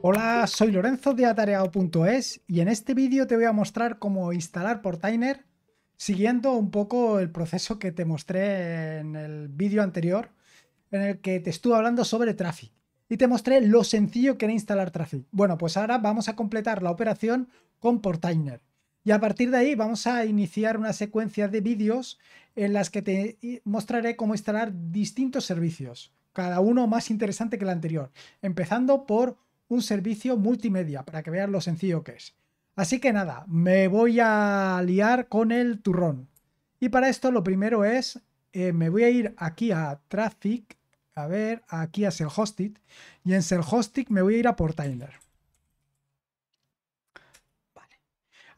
Hola, soy Lorenzo de Atareado.es y en este vídeo te voy a mostrar cómo instalar Portainer siguiendo un poco el proceso que te mostré en el vídeo anterior en el que te estuve hablando sobre Traffic y te mostré lo sencillo que era instalar Traffic. Bueno, pues ahora vamos a completar la operación con Portainer y a partir de ahí vamos a iniciar una secuencia de vídeos en las que te mostraré cómo instalar distintos servicios, cada uno más interesante que el anterior, empezando por un servicio multimedia, para que veas lo sencillo que es. Así que nada, me voy a liar con el turrón. Y para esto lo primero es, eh, me voy a ir aquí a Traffic, a ver, aquí a hosted y en Selhosted me voy a ir a Portainer.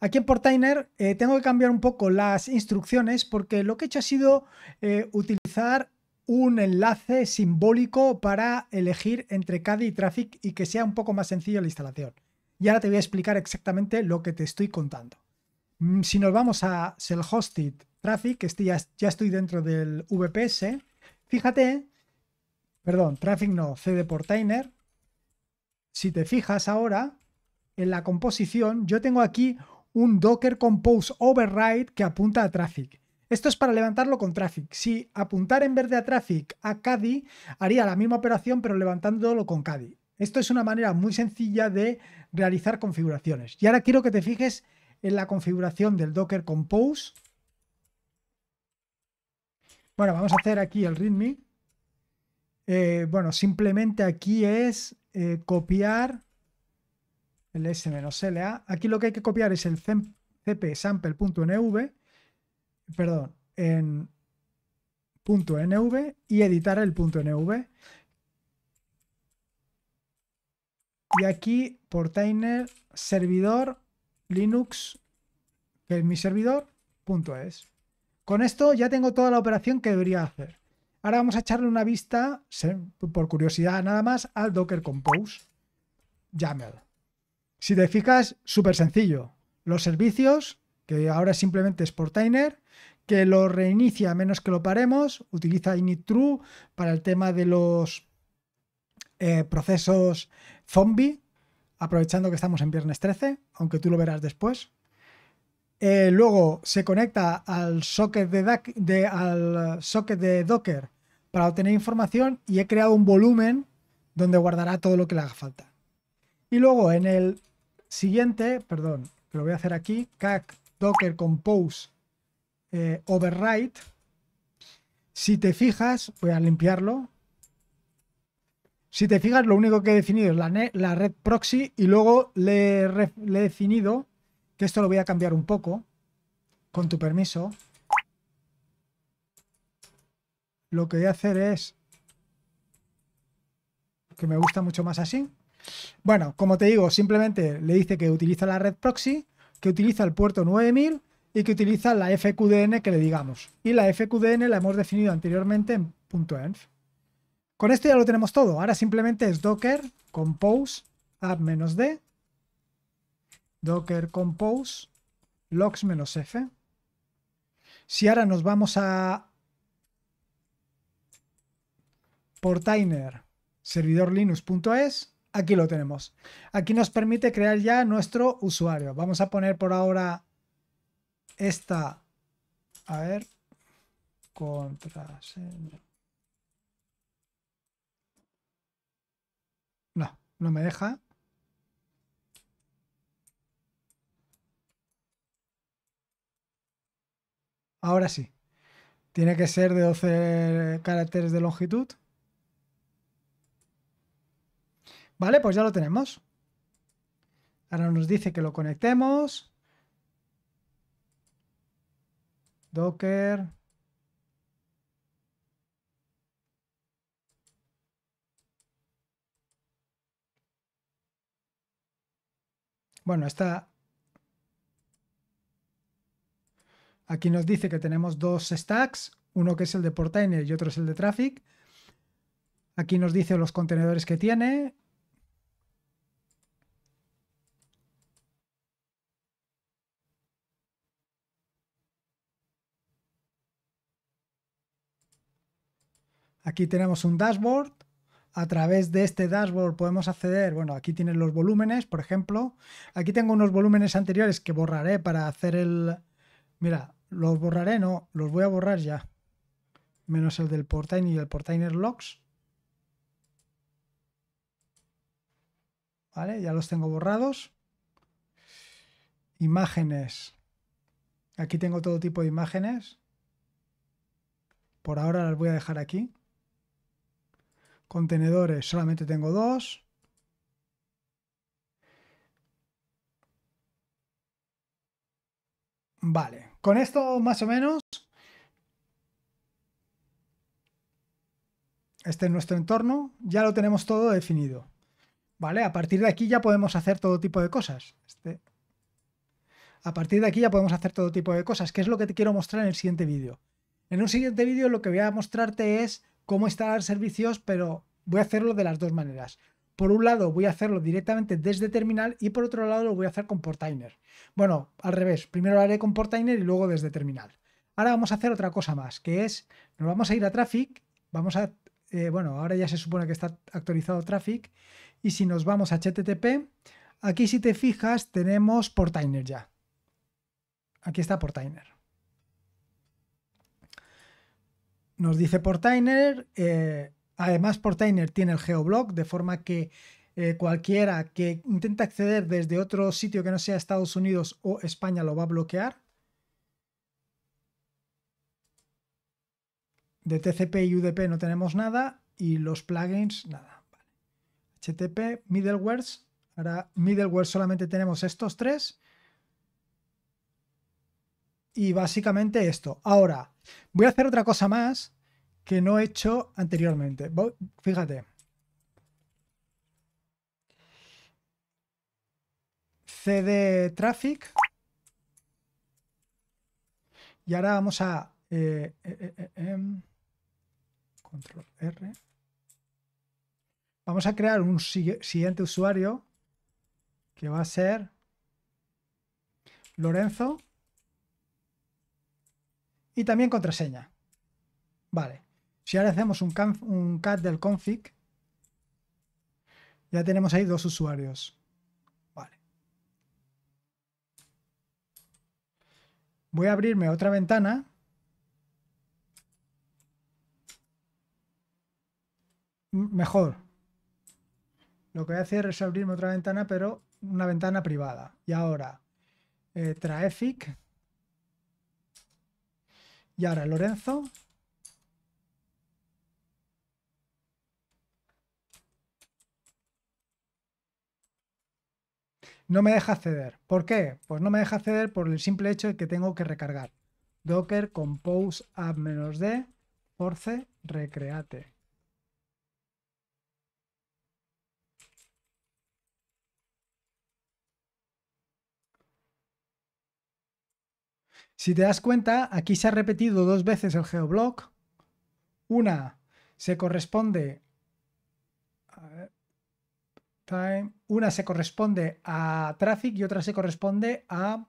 Aquí en Portainer eh, tengo que cambiar un poco las instrucciones porque lo que he hecho ha sido eh, utilizar un enlace simbólico para elegir entre CADI y Traffic y que sea un poco más sencillo la instalación. Y ahora te voy a explicar exactamente lo que te estoy contando. Mm, si nos vamos a Self Hosted Traffic, que este ya, ya estoy dentro del VPS, fíjate, perdón, Traffic no, CD Portainer. Si te fijas ahora en la composición, yo tengo aquí un Docker Compose Override que apunta a Traffic. Esto es para levantarlo con traffic. Si apuntar en verde a traffic a Caddy, haría la misma operación pero levantándolo con Caddy. Esto es una manera muy sencilla de realizar configuraciones. Y ahora quiero que te fijes en la configuración del Docker Compose. Bueno, vamos a hacer aquí el README. Eh, bueno, simplemente aquí es eh, copiar el s-la. Aquí lo que hay que copiar es el cp perdón, en .nv y editar el .nv. Y aquí portainer servidor linux, que es mi servidor, .es. Con esto ya tengo toda la operación que debería hacer. Ahora vamos a echarle una vista, por curiosidad nada más, al Docker Compose YAML. Si te fijas, súper sencillo. Los servicios que ahora simplemente es por Portainer, que lo reinicia a menos que lo paremos, utiliza init true para el tema de los eh, procesos zombie, aprovechando que estamos en viernes 13, aunque tú lo verás después. Eh, luego se conecta al socket de, al socket de Docker para obtener información y he creado un volumen donde guardará todo lo que le haga falta. Y luego en el siguiente, perdón, lo voy a hacer aquí, cac docker compose eh, override. Si te fijas, voy a limpiarlo. Si te fijas, lo único que he definido es la, red proxy y luego le he definido, que esto lo voy a cambiar un poco, con tu permiso. Lo que voy a hacer es, que me gusta mucho más así. Bueno, como te digo, simplemente le dice que utiliza la red proxy que utiliza el puerto 9000 y que utiliza la FQDN que le digamos. Y la FQDN la hemos definido anteriormente en .env. Con esto ya lo tenemos todo. Ahora simplemente es docker compose app-d docker compose logs-f. Si ahora nos vamos a portainer servidorlinux.es aquí lo tenemos. Aquí nos permite crear ya nuestro usuario. Vamos a poner por ahora esta, a ver, No, no me deja. Ahora sí. Tiene que ser de 12 caracteres de longitud. Vale, pues ya lo tenemos. Ahora nos dice que lo conectemos. Docker. Bueno, está... Aquí nos dice que tenemos dos stacks, uno que es el de Portainer y otro es el de Traffic. Aquí nos dice los contenedores que tiene, Aquí tenemos un dashboard. A través de este dashboard podemos acceder, bueno, aquí tienen los volúmenes, por ejemplo. Aquí tengo unos volúmenes anteriores que borraré para hacer el... Mira, los borraré, no, los voy a borrar ya. Menos el del portainer y el portainer logs. Vale, ya los tengo borrados. Imágenes. Aquí tengo todo tipo de imágenes. Por ahora las voy a dejar aquí. Contenedores, solamente tengo dos. Vale, con esto más o menos... Este es nuestro entorno, ya lo tenemos todo definido. ¿Vale? A partir de aquí ya podemos hacer todo tipo de cosas. Este... A partir de aquí ya podemos hacer todo tipo de cosas, que es lo que te quiero mostrar en el siguiente vídeo. En un siguiente vídeo lo que voy a mostrarte es cómo instalar servicios, pero voy a hacerlo de las dos maneras. Por un lado, voy a hacerlo directamente desde terminal y por otro lado, lo voy a hacer con Portainer. Bueno, al revés, primero lo haré con Portainer y luego desde terminal. Ahora vamos a hacer otra cosa más, que es, nos vamos a ir a Traffic, vamos a, eh, bueno, ahora ya se supone que está actualizado Traffic, y si nos vamos a HTTP, aquí si te fijas tenemos Portainer ya. Aquí está Portainer. Nos dice Portainer, eh, además Portainer tiene el geoblock de forma que eh, cualquiera que intente acceder desde otro sitio que no sea Estados Unidos o España lo va a bloquear. De TCP y UDP no tenemos nada y los plugins, nada. Vale. HTTP, middlewares. Ahora middleware solamente tenemos estos tres. Y básicamente esto. Ahora, voy a hacer otra cosa más que no he hecho anteriormente. Fíjate. CD traffic. Y ahora vamos a eh, eh, eh, em, control R. Vamos a crear un siguiente usuario que va a ser Lorenzo y también contraseña. Vale. Si ahora hacemos un, cat del config, ya tenemos ahí dos usuarios. Vale. Voy a abrirme otra ventana. Mejor. Lo que voy a hacer es abrirme otra ventana, pero una ventana privada. Y ahora, eh, y ahora Lorenzo. No me deja acceder. ¿Por qué? Pues no me deja acceder por el simple hecho de que tengo que recargar. Docker compose app-d force recreate. Si te das cuenta, aquí se ha repetido dos veces el geoblock. Una se corresponde. A una se corresponde a traffic y otra se corresponde a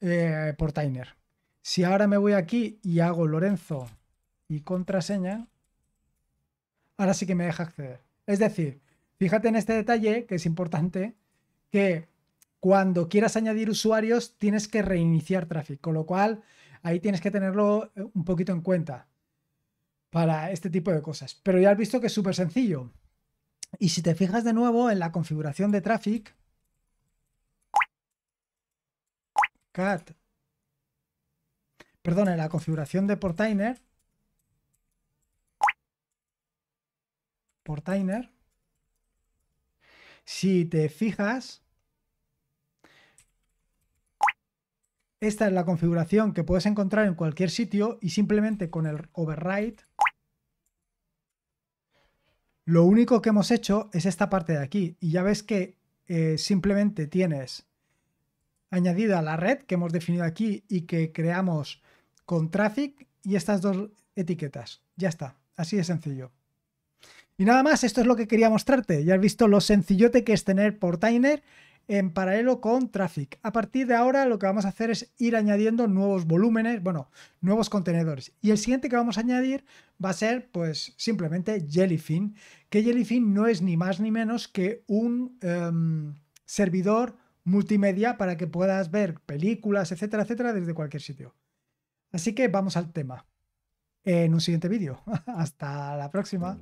eh, portainer. Si ahora me voy aquí y hago Lorenzo y contraseña, ahora sí que me deja acceder. Es decir, fíjate en este detalle que es importante que cuando quieras añadir usuarios tienes que reiniciar traffic con lo cual ahí tienes que tenerlo eh, un poquito en cuenta para este tipo de cosas. Pero ya has visto que es súper sencillo. Y si te fijas de nuevo en la configuración de traffic, cat, perdón, en la configuración de portainer, portainer, si te fijas, Esta es la configuración que puedes encontrar en cualquier sitio y simplemente con el override lo único que hemos hecho es esta parte de aquí y ya ves que eh, simplemente tienes añadida la red que hemos definido aquí y que creamos con traffic y estas dos etiquetas. Ya está, así de sencillo. Y nada más, esto es lo que quería mostrarte. Ya has visto lo sencillote que es tener Portainer en paralelo con Traffic. A partir de ahora lo que vamos a hacer es ir añadiendo nuevos volúmenes, bueno, nuevos contenedores. Y el siguiente que vamos a añadir va a ser pues simplemente Jellyfin, que Jellyfin no es ni más ni menos que un em, servidor multimedia para que puedas ver películas, etcétera, etcétera, desde cualquier sitio. Así que vamos al tema en un siguiente vídeo. Hasta la próxima.